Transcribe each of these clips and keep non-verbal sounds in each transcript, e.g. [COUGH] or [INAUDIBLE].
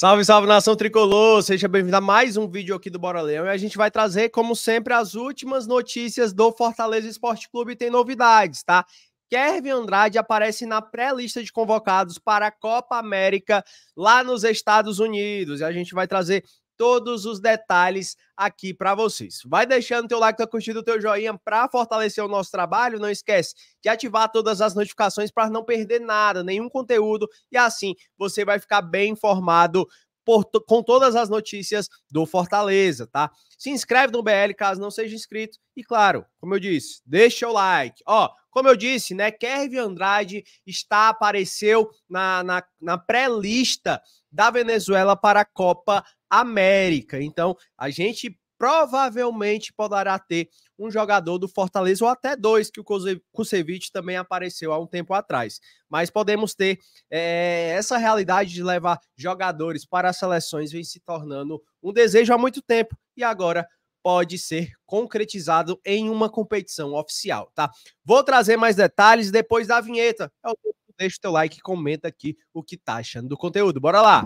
Salve, salve nação tricolor! Seja bem-vindo a mais um vídeo aqui do Bora Leão e a gente vai trazer, como sempre, as últimas notícias do Fortaleza Esporte Clube. Tem novidades, tá? Kevin Andrade aparece na pré-lista de convocados para a Copa América lá nos Estados Unidos e a gente vai trazer todos os detalhes aqui para vocês. Vai deixando o teu like, curtindo o teu joinha para fortalecer o nosso trabalho. Não esquece de ativar todas as notificações para não perder nada, nenhum conteúdo e assim você vai ficar bem informado por, com todas as notícias do Fortaleza, tá? Se inscreve no BL caso não seja inscrito. E claro, como eu disse, deixa o like. Ó, como eu disse, né? Kervin Andrade está, apareceu na, na, na pré-lista da Venezuela para a Copa América. Então, a gente provavelmente poderá ter um jogador do Fortaleza ou até dois, que o Kusevich também apareceu há um tempo atrás. Mas podemos ter é, essa realidade de levar jogadores para as seleções vem se tornando um desejo há muito tempo e agora pode ser concretizado em uma competição oficial, tá? Vou trazer mais detalhes depois da vinheta. É o deixa o teu like e comenta aqui o que tá achando do conteúdo. Bora lá!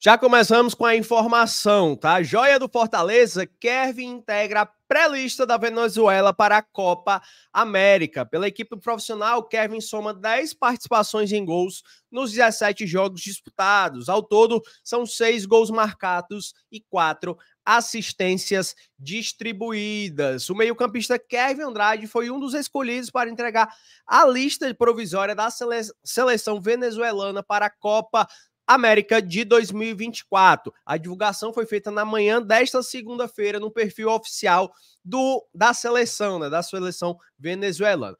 Já começamos com a informação, tá? Joia do Fortaleza, Kevin integra a pré-lista da Venezuela para a Copa América. Pela equipe profissional, Kevin soma 10 participações em gols nos 17 jogos disputados. Ao todo, são 6 gols marcados e 4 assistências distribuídas. O meio-campista Kevin Andrade foi um dos escolhidos para entregar a lista provisória da seleção venezuelana para a Copa América de 2024. A divulgação foi feita na manhã desta segunda-feira no perfil oficial do, da seleção, né, da seleção venezuelana.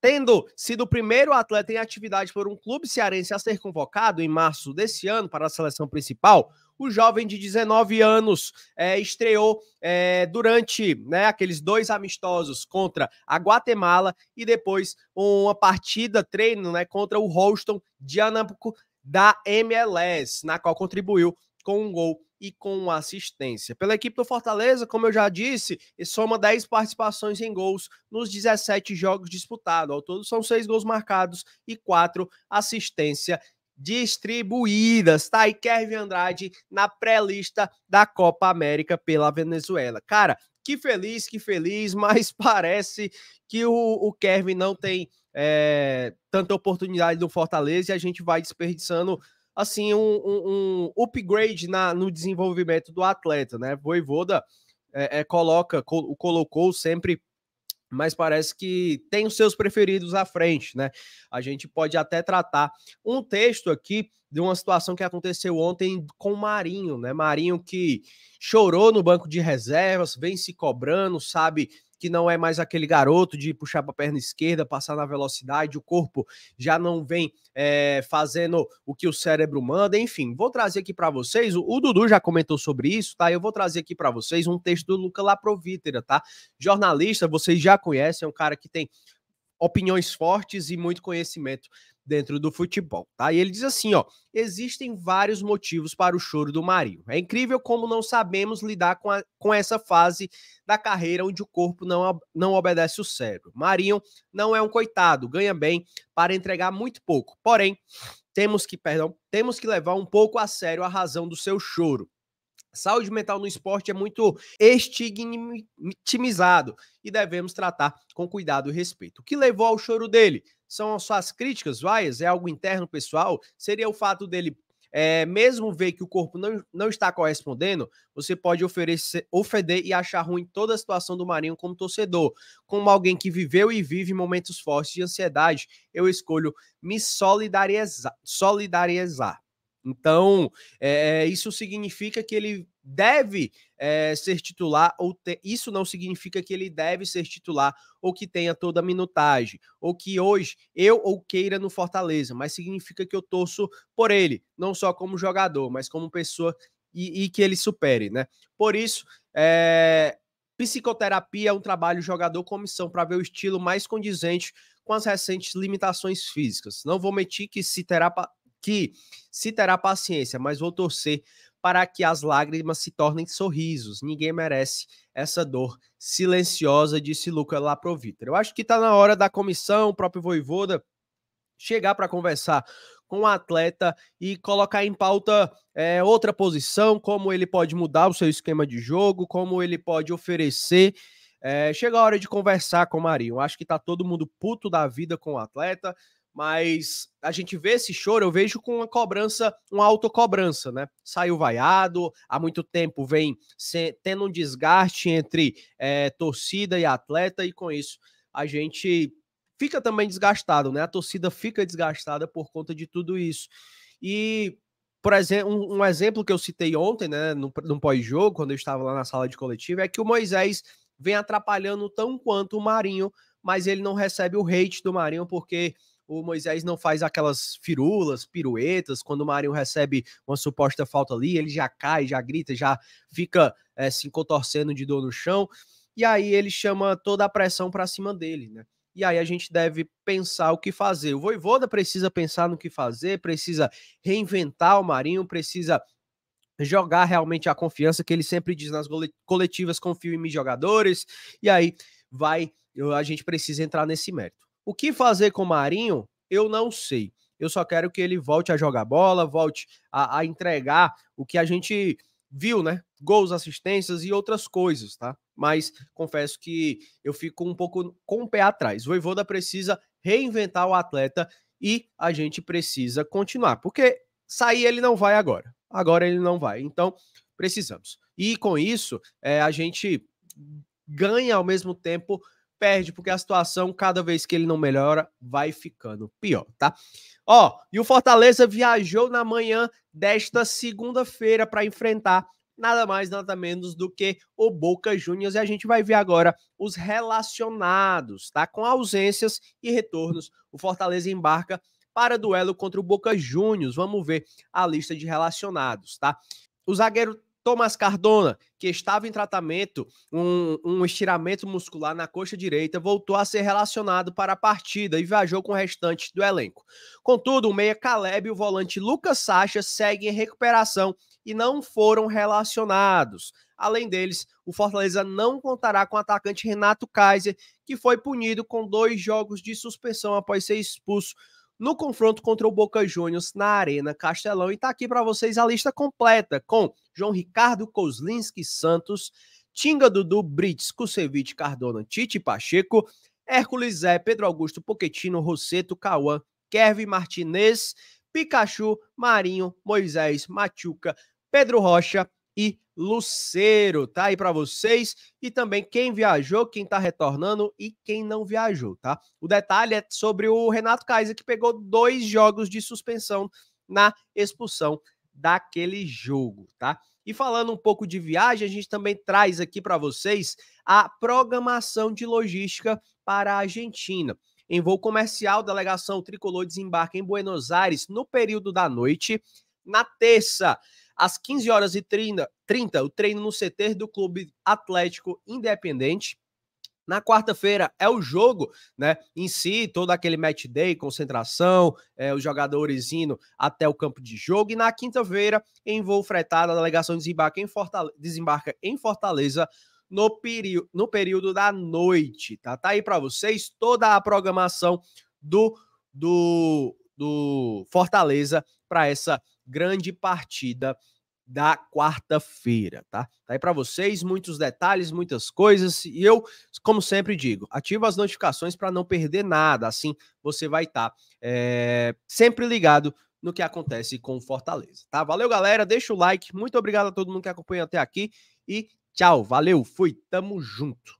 Tendo sido o primeiro atleta em atividade por um clube cearense a ser convocado em março desse ano para a seleção principal, o jovem de 19 anos é, estreou é, durante né, aqueles dois amistosos contra a Guatemala e depois uma partida treino né, contra o Holston de Anapu, da MLS, na qual contribuiu com um gol e com assistência. Pela equipe do Fortaleza, como eu já disse, soma 10 participações em gols nos 17 jogos disputados. Ao todo, são 6 gols marcados e 4 assistência distribuídas. Tá aí Kevin Andrade na pré-lista da Copa América pela Venezuela. Cara, que feliz, que feliz, [LAUGHS] mas parece que o, o Kevin não tem é, tanta oportunidade do Fortaleza e a gente vai desperdiçando assim um, um, um upgrade na, no desenvolvimento do atleta, né? Voivoda é, é, coloca, col colocou sempre mas parece que tem os seus preferidos à frente, né? A gente pode até tratar um texto aqui de uma situação que aconteceu ontem com Marinho, né? Marinho que chorou no banco de reservas, vem se cobrando, sabe que não é mais aquele garoto de puxar para a perna esquerda, passar na velocidade, o corpo já não vem é, fazendo o que o cérebro manda, enfim. Vou trazer aqui para vocês, o, Dudu já comentou sobre isso, tá? Eu vou trazer aqui para vocês um texto do Luca Laprovítera, tá? Jornalista, vocês já conhecem, é um cara que tem opiniões fortes e muito conhecimento dentro do futebol, tá? E ele diz assim, ó: "Existem vários motivos para o choro do Marinho. É incrível como não sabemos lidar com, a, com essa fase da carreira onde o corpo não, não obedece o cérebro. Marinho não é um coitado, ganha bem para entregar muito pouco. Porém, temos que, perdão, temos que levar um pouco a sério a razão do seu choro. Saúde mental no esporte é muito estigmatizado e devemos tratar com cuidado e respeito. O que levou ao choro dele? São as suas críticas, vaias? É algo interno pessoal? Seria o fato dele é, mesmo ver que o corpo não, não está correspondendo, você pode oferecer, ofender e achar ruim toda a situação do Marinho como torcedor. Como alguém que viveu e vive momentos fortes de ansiedade, eu escolho me solidarizar. solidarizar. Então, é, isso significa que ele deve é, ser titular, ou te... isso não significa que ele deve ser titular ou que tenha toda a minutagem, ou que hoje eu ou queira no Fortaleza, mas significa que eu torço por ele, não só como jogador, mas como pessoa e, e que ele supere, né? Por isso, é... psicoterapia é um trabalho jogador-comissão para ver o estilo mais condizente com as recentes limitações físicas. Não vou mentir que se terapa que se terá paciência, mas vou torcer para que as lágrimas se tornem sorrisos. Ninguém merece essa dor silenciosa, disse Luca Laprovita. Eu acho que está na hora da comissão, o próprio Voivoda, chegar para conversar com o atleta e colocar em pauta é, outra posição, como ele pode mudar o seu esquema de jogo, como ele pode oferecer. É, chega a hora de conversar com o Marinho. Acho que está todo mundo puto da vida com o atleta mas a gente vê esse choro, eu vejo com uma cobrança, uma autocobrança, né? Saiu vaiado, há muito tempo vem se, tendo um desgaste entre é, torcida e atleta, e com isso a gente fica também desgastado, né? A torcida fica desgastada por conta de tudo isso. E, por exemplo, um, um exemplo que eu citei ontem, né, no, no pós-jogo, quando eu estava lá na sala de coletiva, é que o Moisés vem atrapalhando tão quanto o Marinho, mas ele não recebe o hate do Marinho porque o Moisés não faz aquelas firulas, piruetas, quando o Marinho recebe uma suposta falta ali, ele já cai, já grita, já fica é, se contorcendo de dor no chão, e aí ele chama toda a pressão para cima dele, né? E aí a gente deve pensar o que fazer. O Voivoda precisa pensar no que fazer, precisa reinventar o Marinho, precisa jogar realmente a confiança que ele sempre diz nas coletivas, confio em mim jogadores, e aí vai, a gente precisa entrar nesse mérito. O que fazer com o Marinho, eu não sei. Eu só quero que ele volte a jogar bola, volte a, a entregar o que a gente viu, né? Gols, assistências e outras coisas, tá? Mas confesso que eu fico um pouco com o pé atrás. O Voivoda precisa reinventar o atleta e a gente precisa continuar, porque sair ele não vai agora. Agora ele não vai. Então, precisamos. E com isso, é, a gente ganha ao mesmo tempo perde, porque a situação, cada vez que ele não melhora, vai ficando pior, tá? Ó, e o Fortaleza viajou na manhã desta segunda-feira para enfrentar nada mais, nada menos do que o Boca Juniors. E a gente vai ver agora os relacionados, tá? Com ausências e retornos. O Fortaleza embarca para duelo contra o Boca Juniors. Vamos ver a lista de relacionados, tá? O zagueiro Thomas Cardona, que estava em tratamento, um, um, estiramento muscular na coxa direita, voltou a ser relacionado para a partida e viajou com o restante do elenco. Contudo, o meia Caleb e o volante Lucas Sacha seguem em recuperação e não foram relacionados. Além deles, o Fortaleza não contará com o atacante Renato Kaiser, que foi punido com dois jogos de suspensão após ser expulso no confronto contra o Boca Juniors na Arena Castelão. E está aqui para vocês a lista completa com João Ricardo Kozlinski Santos, Tinga Dudu, Brits, Kusevich, Cardona, Tite Pacheco, Hércules Zé, Pedro Augusto, Poquetino, Rosseto, Cauã, Kervin Martinez, Pikachu, Marinho, Moisés, Machuca, Pedro Rocha, e Luceiro, tá aí para vocês. E também quem viajou, quem tá retornando e quem não viajou, tá? O detalhe é sobre o Renato Kaiser, que pegou dois jogos de suspensão na expulsão daquele jogo, tá? E falando um pouco de viagem, a gente também traz aqui para vocês a programação de logística para a Argentina. Em voo comercial, delegação tricolor desembarca em Buenos Aires no período da noite. Na terça, às 15 horas e 30, 30 o treino no CT do Clube Atlético Independente. Na quarta-feira é o jogo, né? Em si, todo aquele match day, concentração, é, os jogadores indo até o campo de jogo. E na quinta-feira, em voo fretado, a delegação desembarca em Fortaleza, desembarca em Fortaleza no, no período da noite, tá? Tá aí para vocês toda a programação do, do, do Fortaleza para essa grande partida da quarta-feira, tá? Tá aí para vocês muitos detalhes, muitas coisas, e eu, como sempre digo, ativa as notificações para não perder nada, assim você vai estar tá, é, sempre ligado no que acontece com o Fortaleza, tá? Valeu, galera, deixa o like, muito obrigado a todo mundo que acompanha até aqui, e tchau, valeu, fui, tamo junto!